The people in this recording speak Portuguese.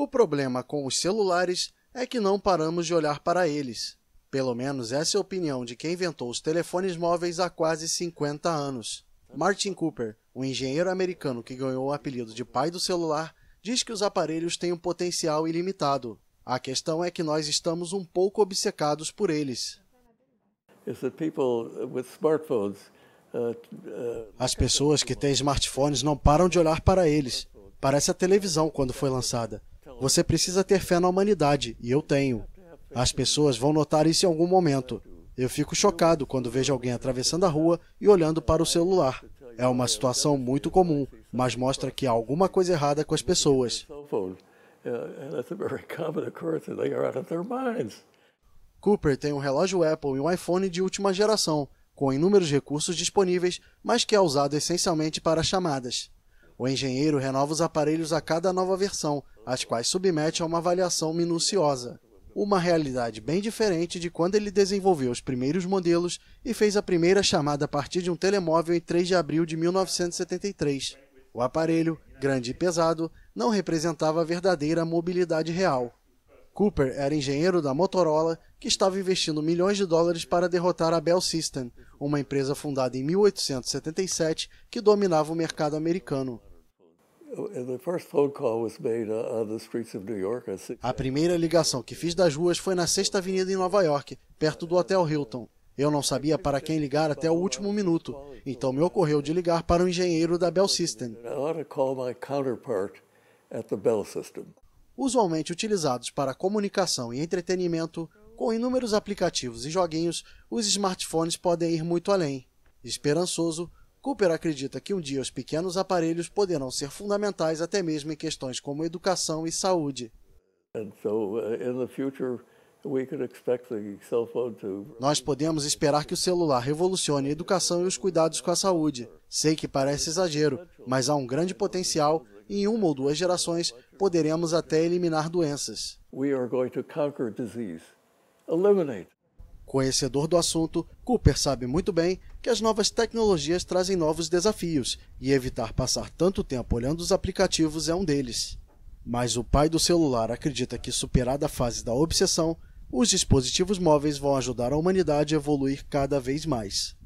O problema com os celulares é que não paramos de olhar para eles. Pelo menos essa é a opinião de quem inventou os telefones móveis há quase 50 anos. Martin Cooper, o um engenheiro americano que ganhou o apelido de pai do celular, diz que os aparelhos têm um potencial ilimitado. A questão é que nós estamos um pouco obcecados por eles. Uh, uh, As pessoas que têm smartphones não param de olhar para eles. Parece a televisão quando foi lançada. Você precisa ter fé na humanidade, e eu tenho. As pessoas vão notar isso em algum momento. Eu fico chocado quando vejo alguém atravessando a rua e olhando para o celular. É uma situação muito comum, mas mostra que há alguma coisa errada com as pessoas. Cooper tem um relógio Apple e um iPhone de última geração, com inúmeros recursos disponíveis, mas que é usado essencialmente para chamadas. O engenheiro renova os aparelhos a cada nova versão, as quais submete a uma avaliação minuciosa. Uma realidade bem diferente de quando ele desenvolveu os primeiros modelos e fez a primeira chamada a partir de um telemóvel em 3 de abril de 1973. O aparelho, grande e pesado, não representava a verdadeira mobilidade real. Cooper era engenheiro da Motorola que estava investindo milhões de dólares para derrotar a Bell System, uma empresa fundada em 1877 que dominava o mercado americano. A primeira ligação que fiz das ruas foi na Sexta Avenida em Nova York, perto do Hotel Hilton. Eu não sabia para quem ligar até o último minuto, então me ocorreu de ligar para o engenheiro da Bell System. Usualmente utilizados para comunicação e entretenimento, com inúmeros aplicativos e joguinhos, os smartphones podem ir muito além. Esperançoso, Cooper acredita que um dia os pequenos aparelhos poderão ser fundamentais até mesmo em questões como educação e saúde. Uh, Nós podemos esperar que o celular revolucione a educação e os cuidados com a saúde. Sei que parece exagero, mas há um grande potencial e em uma ou duas gerações poderemos até eliminar doenças. We are going to conquer disease. Eliminate. Conhecedor do assunto, Cooper sabe muito bem que as novas tecnologias trazem novos desafios e evitar passar tanto tempo olhando os aplicativos é um deles. Mas o pai do celular acredita que, superada a fase da obsessão, os dispositivos móveis vão ajudar a humanidade a evoluir cada vez mais.